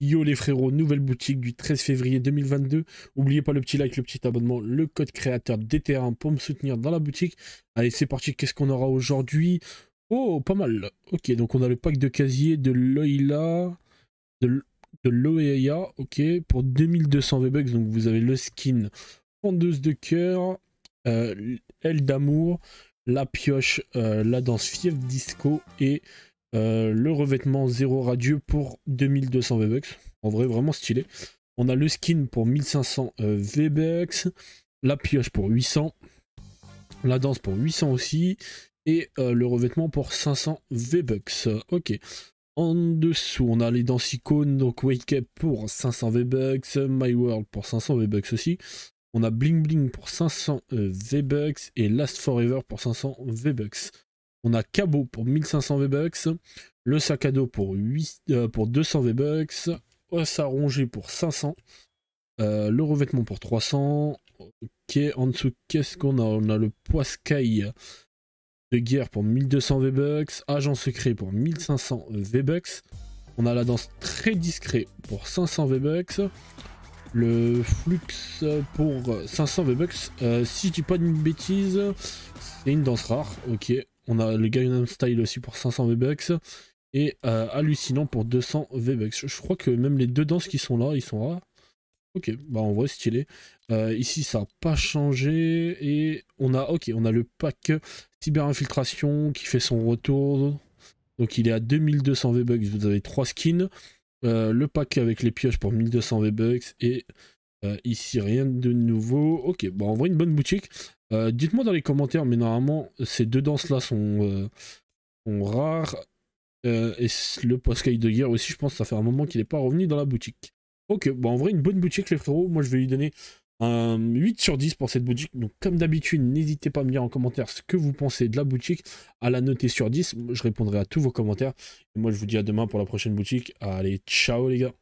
Yo les frérots, nouvelle boutique du 13 février 2022. N'oubliez pas le petit like, le petit abonnement, le code créateur des terrains pour me soutenir dans la boutique. Allez, c'est parti, qu'est-ce qu'on aura aujourd'hui Oh, pas mal. Ok, donc on a le pack de casier de Loïla, de, de l'OEA, ok, pour 2200 V-Bucks. Donc vous avez le skin Pendeuse de cœur, euh, Aile d'amour, la pioche, euh, la danse Fief disco et euh, le revêtement zéro radieux pour 2200 V-Bucks. En vrai, vraiment stylé. On a le skin pour 1500 V-Bucks. Euh, La pioche pour 800. La danse pour 800 aussi. Et euh, le revêtement pour 500 V-Bucks. Ok. En dessous, on a les danses icônes. Donc Wake Up pour 500 V-Bucks. My World pour 500 V-Bucks aussi. On a Bling Bling pour 500 V-Bucks. Et Last Forever pour 500 V-Bucks. On a Cabo pour 1500 V-Bucks, le sac à dos pour, 8, euh, pour 200 V-Bucks, os à ronger pour 500, euh, le revêtement pour 300. Ok, en dessous, qu'est-ce qu'on a On a le Poiscaille de guerre pour 1200 V-Bucks, agent secret pour 1500 V-Bucks. On a la danse très discret pour 500 V-Bucks. Le flux pour 500 V-Bucks. Euh, si je dis pas de bêtise, c'est une danse rare. Ok, on a le Gangnam Style aussi pour 500 V-Bucks. Et euh, hallucinant pour 200 V-Bucks. Je crois que même les deux danses qui sont là, ils sont rares. Ok, bah en vrai stylé. Euh, ici ça n'a pas changé et on a ok on a le pack cyber infiltration qui fait son retour. Donc il est à 2200 V-Bucks, vous avez trois skins. Euh, le pack avec les pioches pour 1200 V-Bucks et ici rien de nouveau. Ok, bah on voit une bonne boutique. Euh, dites-moi dans les commentaires, mais normalement, ces deux danses-là sont, euh, rares. Euh, et le Pascal de guerre aussi, je pense, ça fait un moment qu'il n'est pas revenu dans la boutique. Ok, bon, bah, en vrai, une bonne boutique, les frérots. Moi, je vais lui donner un 8 sur 10 pour cette boutique. Donc, comme d'habitude, n'hésitez pas à me dire en commentaire ce que vous pensez de la boutique, à la noter sur 10. Je répondrai à tous vos commentaires. Et moi, je vous dis à demain pour la prochaine boutique. Allez, ciao, les gars.